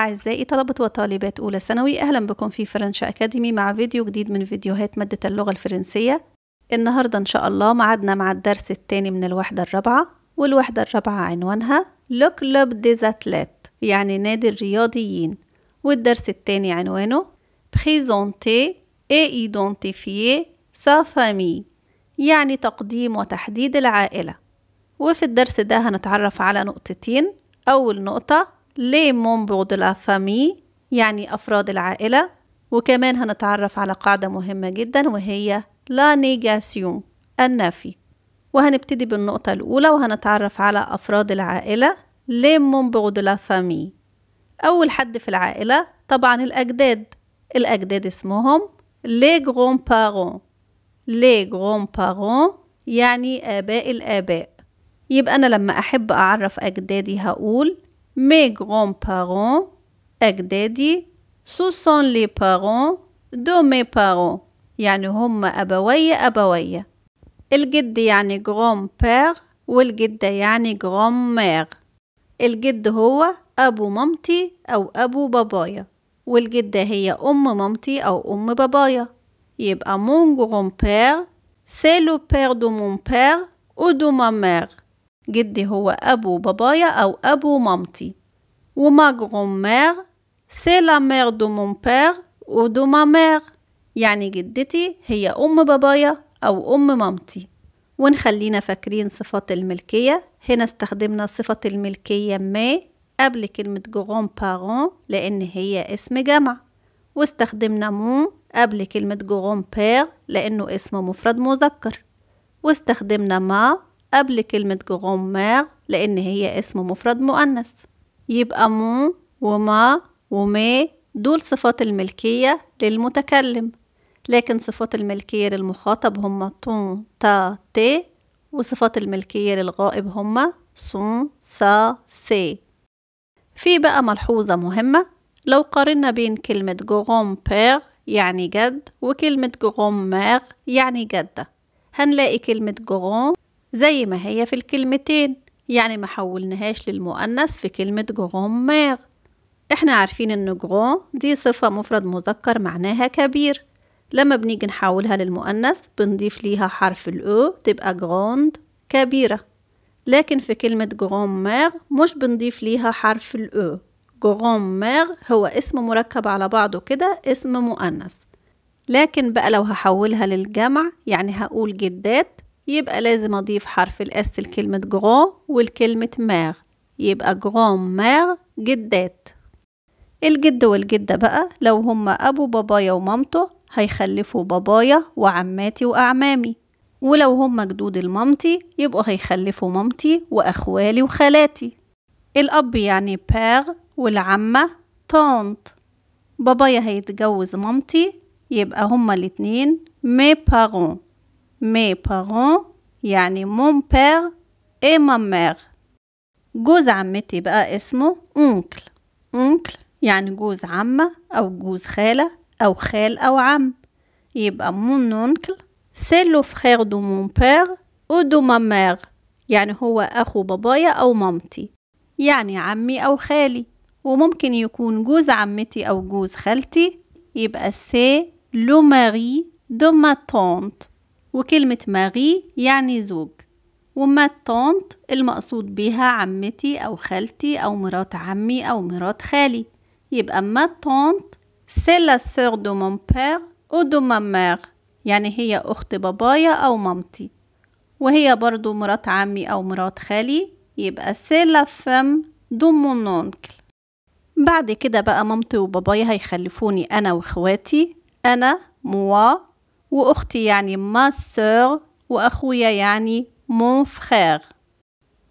أعزائي طلبة وطالبات أولى ثانوي أهلا بكم في فرنش أكاديمي مع فيديو جديد من فيديوهات مادة اللغة الفرنسية النهاردة إن شاء الله معادنا مع الدرس الثاني من الوحدة الرابعة والوحدة الرابعة عنوانها لو كلوب ديزاتلات يعني نادي الرياضيين والدرس الثاني عنوانه بريزونتي اي ايدونتيفيي سا فامي يعني تقديم وتحديد العائلة وفي الدرس ده هنتعرف على نقطتين أول نقطة لي مومبر دو لا فامي يعني أفراد العائلة وكمان هنتعرف على قاعدة مهمة جدا وهي لا نيجاسيون النفي وهنبتدي بالنقطة الأولى وهنتعرف على أفراد العائلة لي مومبر دو لا فامي أول حد في العائلة طبعا الأجداد الأجداد اسمهم لي غون بارون لي غون بارون يعني آباء الآباء يبقى أنا لما أحب أعرف أجدادي هقول Mes grands-parents, أجدادي, ce sont les parents de mes parents. يعني هم أبوي أبوية. الجد يعني grand-père والجدة يعني grand-mère. الجد هو أبو مامتي أو أبو بابايا والجدة هي أم مامتي أو أم بابايا يبقى mon grand-père c'est le père de mon père ou de ma mère جدي هو أبو بابايا أو أبو مامتي وما مير سي لا مير دو مون بير دو ما مير يعني جدتي هي أم بابايا أو أم مامتي ونخلينا فاكرين صفات الملكية هنا استخدمنا صفة الملكية ما قبل كلمة جرون بارون لأن هي اسم جمع واستخدمنا مون قبل كلمة جرون بير لأنه اسم مفرد مذكر واستخدمنا ما قبل كلمة غماغ لأن هي اسم مفرد مؤنث يبقى مو وما ومي دول صفات الملكية للمتكلم لكن صفات الملكية للمخاطب هما تون تا تي وصفات الملكية للغائب هما سون سا سي في بقى ملحوظة مهمة لو قارنا بين كلمة جوغون بير يعني جد وكلمة جوغون ماغ يعني جدة هنلاقي كلمة جوغون زي ما هي في الكلمتين يعني ما حولناهاش للمؤنث في كلمة غومير احنا عارفين ان جرون دي صفة مفرد مذكر معناها كبير لما بنيجي نحولها للمؤنث بنضيف ليها حرف الاو تبقى جروند كبيرة لكن في كلمة جرومير مش بنضيف ليها حرف الاو جرومير هو اسم مركب على بعضه كده اسم مؤنث لكن بقى لو هحولها للجمع يعني هقول جدات يبقى لازم أضيف حرف الأس لكلمة جرو والكلمة مار يبقى جرام مار جدات الجد والجدة بقى لو هما أبو بابايا ومامته هيخلفوا بابايا وعماتي وأعمامي ولو هما جدود المامتي يبقوا هيخلفوا مامتي وأخوالي وخالاتي الأب يعني بار والعمة تونت بابايا هيتجوز مامتي يبقى هما الاتنين مي بارون مي بارون يعني مون بير اي مامير جوز عمتي بقى اسمه اونكل اونكل يعني جوز عمة أو جوز خالة أو خال أو عم يبقى مون اونكل سي لو frère دو مون بير او دو مامير يعني هو أخو بابايا أو مامتي يعني عمي أو خالي وممكن يكون جوز عمتي أو جوز خالتي يبقى سي لو ماري دو ما تونت وكلمة ماغي يعني زوج وما طونت المقصود بيها عمتي أو خالتي أو مرات عمي أو مرات خالي يبقى ما طونت سي لا سور دو مون بير أو دو ما يعني هي أخت بابايا أو مامتي وهي برضو مرات عمي أو مرات خالي يبقى سي لا فام دو مون اونكل بعد كده بقى مامتي وبابايا هيخلفوني أنا وإخواتي أنا موا وأختي يعني ما سور وأخويا يعني مون فخير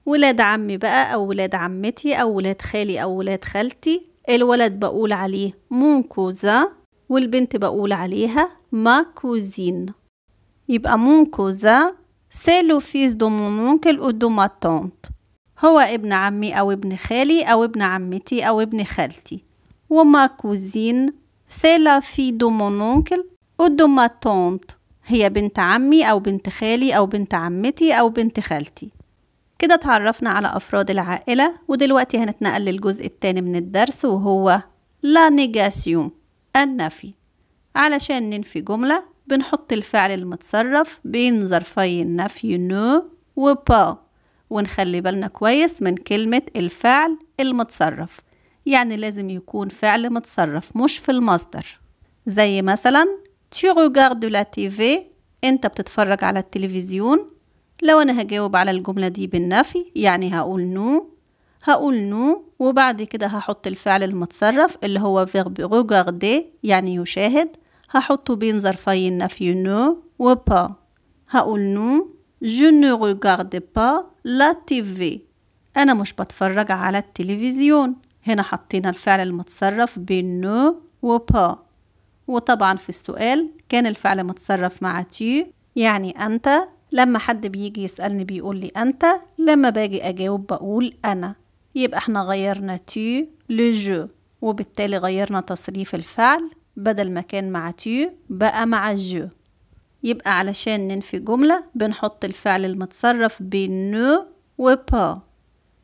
ولاد عمي بقى أو ولاد عمتي أو ولاد خالي أو ولاد خالتي الولد بقول عليه مون كوزا والبنت بقول عليها ما كوزين يبقى مون كوزا سي لو فيس دو مون مونكل أو دو ما تونت هو ابن عمي أو ابن خالي أو ابن عمتي أو ابن خالتي وما كوزين سي لا في دو مون اونكل قدام تونت هي بنت عمي أو بنت خالي أو بنت عمتي أو بنت خالتي كده اتعرفنا على أفراد العائلة ودلوقتي هنتنقل للجزء التاني من الدرس وهو لا نيجاسيون النفي علشان ننفي جملة بنحط الفعل المتصرف بين ظرفي النفي نو وبا ونخلي بالنا كويس من كلمة الفعل المتصرف يعني لازم يكون فعل متصرف مش في المصدر زي مثلا tu regardes la TV انت بتتفرج على التلفزيون لو انا هجاوب على الجملة دي بالنفي يعني هقول نو هقول نو وبعد كده هحط الفعل المتصرف اللي هو verb regarder يعني يشاهد هحطه بين ظرفي النفي نو و با هقول نو je ne regarde pas la TV أنا مش بتفرج على التلفزيون هنا حطينا الفعل المتصرف بين نو و با وطبعا في السؤال كان الفعل متصرف مع تي يعني أنت لما حد بيجي يسألني بيقول لي أنت لما باجي أجاوب بقول أنا يبقى احنا غيرنا تي لجو وبالتالي غيرنا تصريف الفعل بدل ما كان مع تي بقى مع جو يبقى علشان ننفي جملة بنحط الفعل المتصرف بين و وبا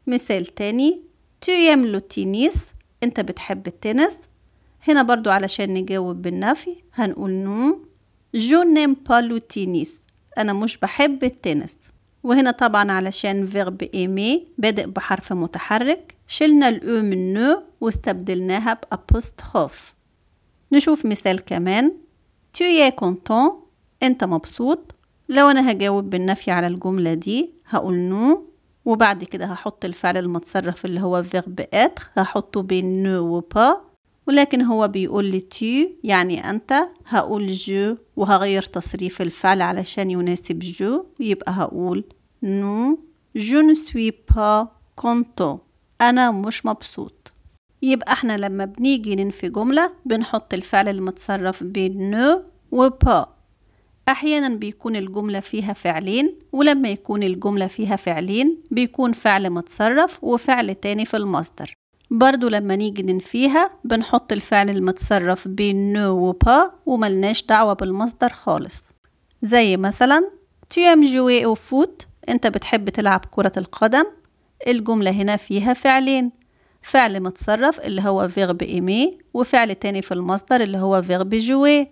مثال تاني تي aimes le انت بتحب التنس هنا برضو علشان نجاوب بالنفي هنقول نو جو نيم بالو تينيس أنا مش بحب التنس وهنا طبعا علشان فيرب ايمي بادئ بحرف متحرك شلنا الأو e من نو واستبدلناها بأبوستخوف نشوف مثال كمان تو يا كونتون انت مبسوط لو انا هجاوب بالنفي على الجملة دي هقول نو وبعد كده هحط الفعل المتصرف اللي هو verb اتر هحطه بين نو وبا ولكن هو بيقول لي تي يعني أنت هقول جو وهغير تصريف الفعل علشان يناسب جو يبقى هقول نو جو نو با كونتو أنا مش مبسوط يبقى احنا لما بنيجي ننفي جملة بنحط الفعل المتصرف بين نو وبا أحيانا بيكون الجملة فيها فعلين ولما يكون الجملة فيها فعلين بيكون فعل متصرف وفعل تاني في المصدر برضو لما نيجي ننفيها بنحط الفعل المتصرف بين نو وبا وملناش دعوة بالمصدر خالص زي مثلا تيام جوي او فوت انت بتحب تلعب كرة القدم الجملة هنا فيها فعلين فعل متصرف اللي هو فيغب aimer وفعل تاني في المصدر اللي هو فيغب jouer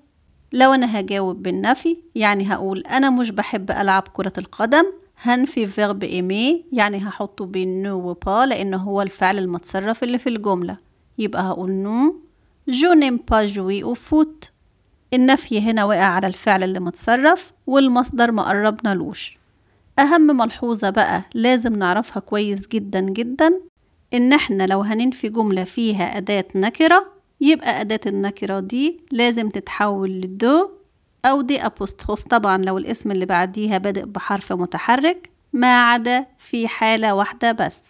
لو أنا هجاوب بالنفي يعني هقول أنا مش بحب ألعب كرة القدم هنفي فيرب ايمي يعني هحطه بين نو وبا لأنه هو الفعل المتصرف اللي في الجملة يبقى هقول نو جو نيم با جوي أو فوت النفي هنا وقع على الفعل اللي متصرف والمصدر ما قربنا لوش أهم ملحوظة بقى لازم نعرفها كويس جدا جدا إن إحنا لو هننفي جملة فيها أداة نكرة يبقى أداة النكرة دي لازم تتحول لدو أو دي أبوستروف طبعا لو الاسم اللي بعديها بادئ بحرف متحرك ما عدا في حالة واحدة بس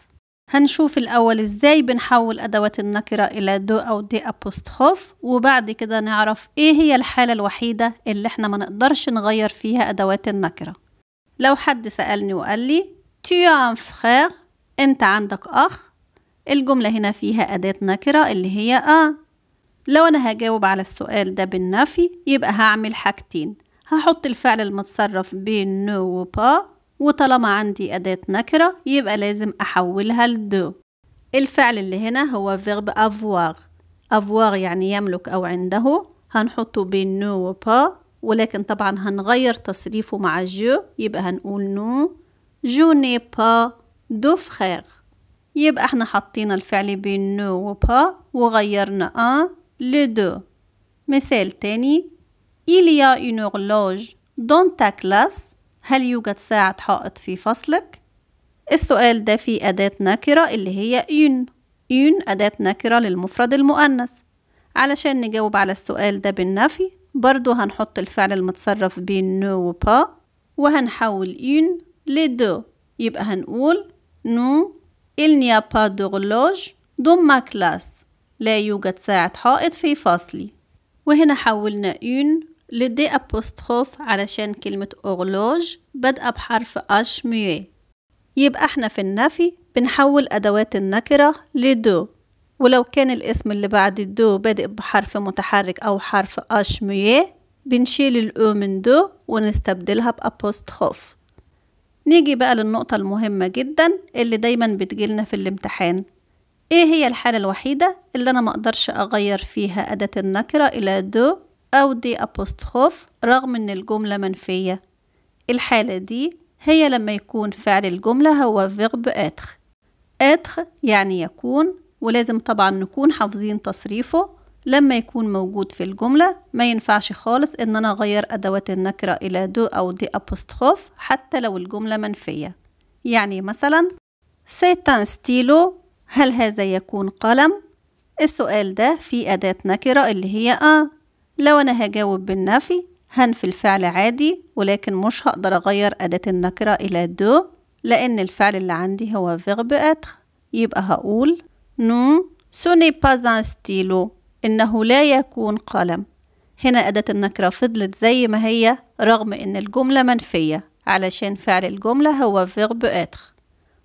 هنشوف الأول إزاي بنحول أدوات النكرة إلى دو أو دي أبوستخوف وبعد كده نعرف إيه هي الحالة الوحيدة اللي إحنا ما نقدرش نغير فيها أدوات النكرة لو حد سألني وقال لي tu as un أنت عندك أخ الجملة هنا فيها أداة نكرة اللي هي آ آه. لو أنا هجاوب على السؤال ده بالنفي يبقى هعمل حاجتين هحط الفعل المتصرف بين نو وبا وطالما عندي أداة نكرة يبقى لازم أحولها لدو الفعل اللي هنا هو فيرب أفواغ أفواغ يعني يملك أو عنده هنحطه بين نو وبا ولكن طبعا هنغير تصريفه مع جو يبقى هنقول نو جو ني با دو فخير يبقى احنا حطينا الفعل بين نو وبا وغيرنا ان le deux مثال تاني il y a une horloge dans ta classe هل يوجد ساعة حائط في فصلك؟ السؤال ده فيه أداة نكرة اللي هي une une أداة نكرة للمفرد المؤنث علشان نجاوب على السؤال ده بالنفي برضو هنحط الفعل المتصرف بين نو وبا وهنحول une لدو يبقى هنقول نو il n'y a pas d'horloge dans ma classe لا يوجد ساعة حائط في فصلي وهنا حولنا اون لدي أبوستخوف علشان كلمة أغلوج بدأ بحرف أش ميو يبقى احنا في النفي بنحول أدوات النكرة لدو ولو كان الاسم اللي بعد الدو بادئ بحرف متحرك أو حرف أش ميو بنشيل الأو من دو ونستبدلها بأبوستخوف نيجي بقى للنقطة المهمة جدا اللي دايما بتجيلنا في الامتحان ايه هي الحالة الوحيدة اللي انا مقدرش اغير فيها اداة النكرة الى دو او دي ابوستخوف رغم ان الجملة منفية الحالة دي هي لما يكون فعل الجملة هو فيرب اتخ اتخ يعني يكون ولازم طبعا نكون حافظين تصريفه لما يكون موجود في الجملة ما ينفعش خالص ان انا اغير ادوات النكرة الى دو او دي ابوستخوف حتى لو الجملة منفية يعني مثلا سيتان ستيلو هل هذا يكون قلم؟ السؤال ده فيه أداة نكرة اللي هي آه لو أنا هجاوب بالنفي هنفي الفعل عادي ولكن مش هقدر أغير أداة النكرة إلى دو لأن الفعل اللي عندي هو verb être يبقى هقول نو سوني باز ستيلو إنه لا يكون قلم هنا أداة النكرة فضلت زي ما هي رغم إن الجملة منفية علشان فعل الجملة هو verb être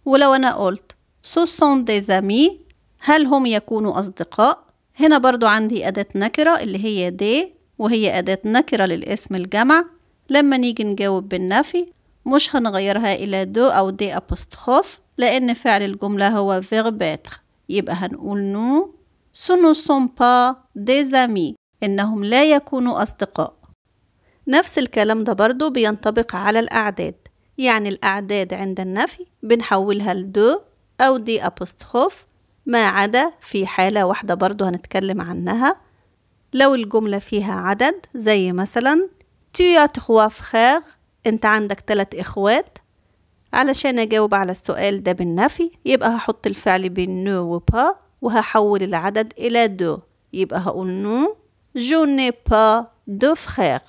ولو أنا قلت سو سون دي هل هم يكونوا أصدقاء؟ هنا برضو عندي أداة نكرة اللي هي دي وهي أداة نكرة للاسم الجمع لما نيجي نجاوب بالنفي مش هنغيرها إلى دو أو دي أبوستخوف لأن فعل الجملة هو verbetre يبقى هنقول نو سو نو سون با des إنهم لا يكونوا أصدقاء نفس الكلام ده برضو بينطبق على الأعداد يعني الأعداد عند النفي بنحولها لدو أو دي أبوستخوف ما عدا في حالة واحدة برضو هنتكلم عنها لو الجملة فيها عدد زي مثلا tu تخواف trois انت عندك تلات اخوات علشان اجاوب على السؤال ده بالنفي يبقى هحط الفعل بين نو وبا وهحول العدد الى دو يبقى هقول نو جو ني با دو فخير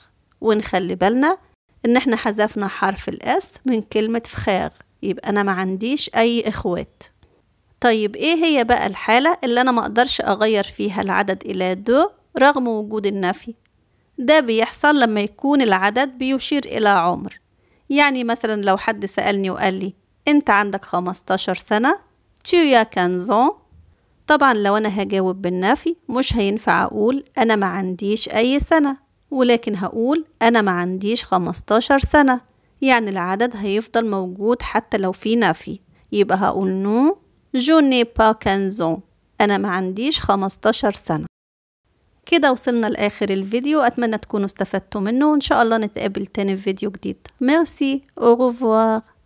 ونخلي بالنا ان احنا حذفنا حرف الاس من كلمة فخير يبقى أنا ما عنديش أي إخوات طيب إيه هي بقى الحالة اللي أنا ما أقدرش أغير فيها العدد إلى دو رغم وجود النفي ده بيحصل لما يكون العدد بيشير إلى عمر يعني مثلا لو حد سألني وقال لي أنت عندك 15 سنة يا كانزون طبعا لو أنا هجاوب بالنفي مش هينفع أقول أنا ما عنديش أي سنة ولكن هقول أنا ما عنديش 15 سنة يعني العدد هيفضل موجود حتى لو في نفي يبقى هقول نو جو ني با كانزون أنا ما عنديش 15 سنة كده وصلنا لآخر الفيديو أتمنى تكونوا استفدتوا منه وإن شاء الله نتقابل تاني في فيديو جديد ميرسي أو